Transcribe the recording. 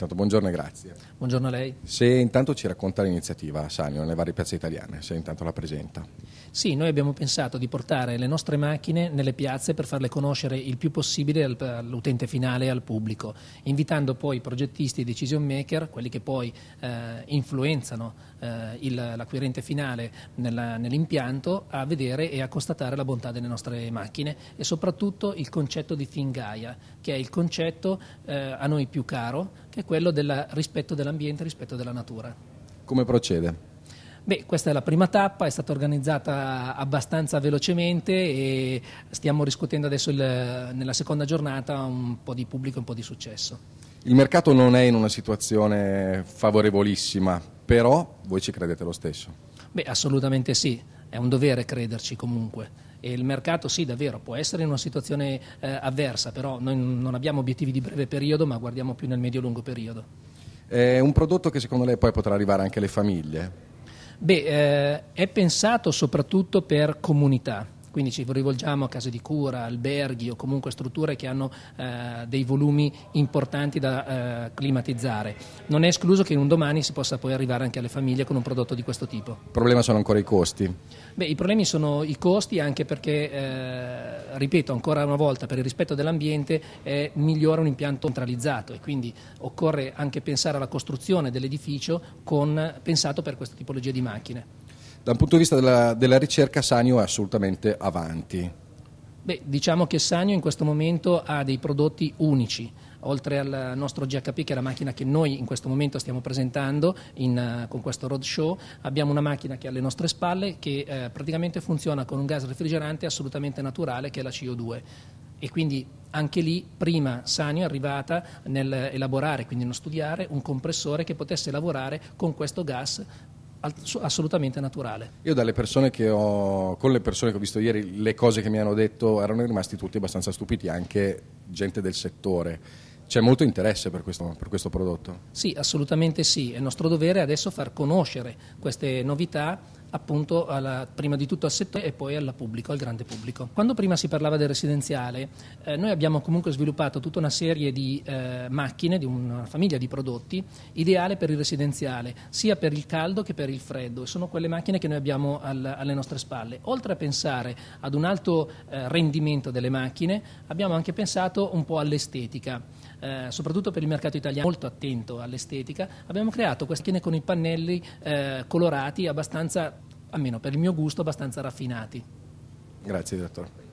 Intanto buongiorno e grazie. Buongiorno a lei. Se intanto ci racconta l'iniziativa Sanio nelle varie piazze italiane, se intanto la presenta. Sì, noi abbiamo pensato di portare le nostre macchine nelle piazze per farle conoscere il più possibile all'utente finale e al pubblico, invitando poi i progettisti e i decision maker, quelli che poi eh, influenzano eh, il, l'acquirente finale nella, nell'impianto, a vedere e a constatare la bontà delle nostre macchine e soprattutto il concetto di Fingaia, che è il concetto eh, a noi più caro, che quello del rispetto dell'ambiente, rispetto della natura. Come procede? Beh, questa è la prima tappa, è stata organizzata abbastanza velocemente e stiamo riscuotendo adesso il, nella seconda giornata un po' di pubblico e un po' di successo. Il mercato non è in una situazione favorevolissima, però voi ci credete lo stesso? Beh, assolutamente sì è un dovere crederci comunque. E il mercato sì, davvero, può essere in una situazione eh, avversa, però noi non abbiamo obiettivi di breve periodo, ma guardiamo più nel medio-lungo periodo. È un prodotto che secondo lei poi potrà arrivare anche alle famiglie? Beh, eh, è pensato soprattutto per comunità quindi ci rivolgiamo a case di cura, alberghi o comunque strutture che hanno eh, dei volumi importanti da eh, climatizzare. Non è escluso che in un domani si possa poi arrivare anche alle famiglie con un prodotto di questo tipo. Il problema sono ancora i costi? Beh, i problemi sono i costi anche perché, eh, ripeto ancora una volta, per il rispetto dell'ambiente è migliore un impianto centralizzato e quindi occorre anche pensare alla costruzione dell'edificio con, pensato per questa tipologia di macchine dal punto di vista della, della ricerca Sanio è assolutamente avanti. Beh, diciamo che Sanio in questo momento ha dei prodotti unici oltre al nostro GHP che è la macchina che noi in questo momento stiamo presentando in, uh, con questo roadshow, abbiamo una macchina che è alle nostre spalle che uh, praticamente funziona con un gas refrigerante assolutamente naturale che è la CO2 e quindi anche lì prima Sanio è arrivata nell'elaborare, quindi nello studiare, un compressore che potesse lavorare con questo gas assolutamente naturale. Io dalle persone che ho, con le persone che ho visto ieri, le cose che mi hanno detto erano rimasti tutti abbastanza stupiti, anche gente del settore. C'è molto interesse per questo, per questo prodotto? Sì, assolutamente sì. È nostro dovere adesso far conoscere queste novità appunto alla, prima di tutto al settore e poi pubblico, al grande pubblico. Quando prima si parlava del residenziale, eh, noi abbiamo comunque sviluppato tutta una serie di eh, macchine, di una famiglia di prodotti ideale per il residenziale, sia per il caldo che per il freddo, e sono quelle macchine che noi abbiamo al, alle nostre spalle. Oltre a pensare ad un alto eh, rendimento delle macchine, abbiamo anche pensato un po' all'estetica eh, soprattutto per il mercato italiano molto attento all'estetica, abbiamo creato queste schiene con i pannelli eh, colorati abbastanza, almeno per il mio gusto, abbastanza raffinati. Grazie, dottore.